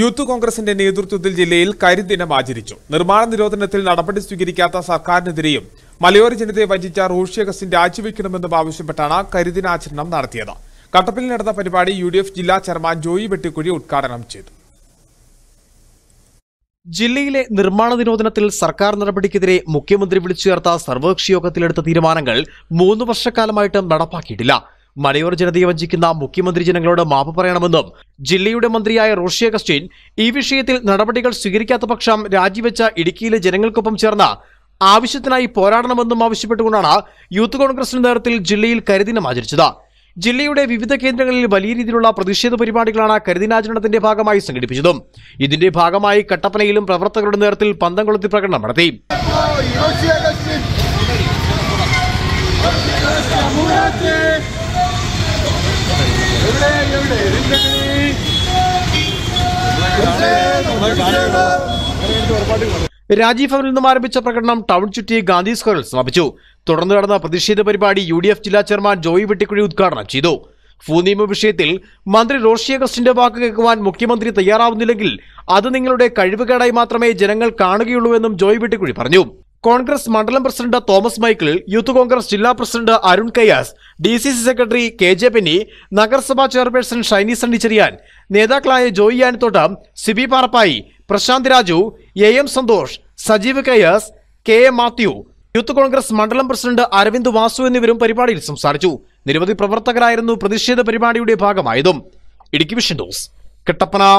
youth കോൺഗ്രസിന്റെ നേതൃത്വത്തിൽ ജില്ലയിൽ കരിദിനം ആചരിച്ചു നിർമ്മാണ നിരോധനത്തിൽ നടപടി സ്വീകരിക്കാത്ത സർക്കാരിനെതിരെയും മലയോര ജനതയെ വഞ്ചിച്ച റൂഷി അഗസ്റ്റിൻ രാജിവെക്കണമെന്നും ആവശ്യപ്പെട്ടാണ് കരിദിനാചരണം നടത്തിയത് കട്ടപ്പിൽ നടന്ന പരിപാടി യു ജില്ലാ ചെയർമാൻ ജോയി വെട്ടിക്കുഴി ഉദ്ഘാടനം ചെയ്തു ജില്ലയിലെ നിർമ്മാണ നിരോധനത്തിൽ സർക്കാർ നടപടിക്കെതിരെ മുഖ്യമന്ത്രി വിളിച്ചു ചേർത്ത സർവകക്ഷി യോഗത്തിലെടുത്ത തീരുമാനങ്ങൾ മൂന്ന് വർഷക്കാലമായിട്ടും നടപ്പാക്കിയിട്ടില്ല മലയോര ജനതയെ വഞ്ചിക്കുന്ന മുഖ്യമന്ത്രി ജനങ്ങളോട് മാപ്പ് പറയണമെന്നും ജില്ലയുടെ മന്ത്രിയായ റോഷി അഗസ്റ്റിൻ ഈ വിഷയത്തിൽ നടപടികൾ സ്വീകരിക്കാത്ത പക്ഷം രാജിവെച്ച ഇടുക്കിയിലെ ജനങ്ങൾക്കൊപ്പം ചേർന്ന ആവശ്യത്തിനായി പോരാടണമെന്നും ആവശ്യപ്പെട്ടുകൊണ്ടാണ് യൂത്ത് കോൺഗ്രസിന്റെ നേതൃത്വത്തിൽ ജില്ലയിൽ കരിദിനം ആചരിച്ചത് ജില്ലയുടെ വിവിധ കേന്ദ്രങ്ങളിൽ വലിയ രീതിയിലുള്ള പ്രതിഷേധ പരിപാടികളാണ് കരിദിനാചരണത്തിന്റെ ഭാഗമായി സംഘടിപ്പിച്ചതും ഇതിന്റെ ഭാഗമായി കട്ടപ്പനയിലും പ്രവർത്തകരുടെ നേതൃത്വത്തിൽ പന്തം കൊളുത്തി പ്രകടനം നടത്തി എവിടെ രാജീവ് ഭവനിൽ നിന്നും ആരംഭിച്ച പ്രകടനം ടൗൺ ചുറ്റി ഗാന്ധി സ്ക്വയറിൽ സമാപിച്ചു തുടർന്ന് നടന്ന പ്രതിഷേധ പരിപാടി യു ഡി എഫ് ജില്ലാ ചെയർമാൻ ജോയി വെട്ടിക്കുഴി ഉദ്ഘാടനം ചെയ്തു ഭൂനിയമ വിഷയത്തിൽ മന്ത്രി റോഷി അഗസ്റ്റിന്റെ വാക്ക് കേൾക്കുവാൻ മുഖ്യമന്ത്രി തയ്യാറാവുന്നില്ലെങ്കിൽ അത് നിങ്ങളുടെ കഴിവുകേടായി മാത്രമേ ജനങ്ങൾ കാണുകയുള്ളൂവെന്നും ജോയി വെട്ടിക്കുഴി പറഞ്ഞു കോൺഗ്രസ് മണ്ഡലം president Thomas Michael youth Congress ജില്ലാ president Arun Kayyas D C C secretary K J Penny നഗരസഭാ ചെയർപേഴ്സൺ ഷൈനി സണ്ണിച്ചെറിയാൻ നേതാക്കളായ Joy Anathottam Siby Parappayi Prashanth Raju A M Santhosh Sajeev Kayyas K M Mathew youth Congress മണ്ഡലം പ്രസിഡന്റ് അരവിന്ദ് വാസു എന്നിവരും പരിപാടിയിൽ സംസാരിച്ചു നിരവധി പ്രവർത്തകരായിരുന്നു പ്രതിഷേധ പരിപാടിയുടെ ഭാഗമായതും ഇടുക്കി വിഷൻ ന്യൂസ് കട്ടപ്പന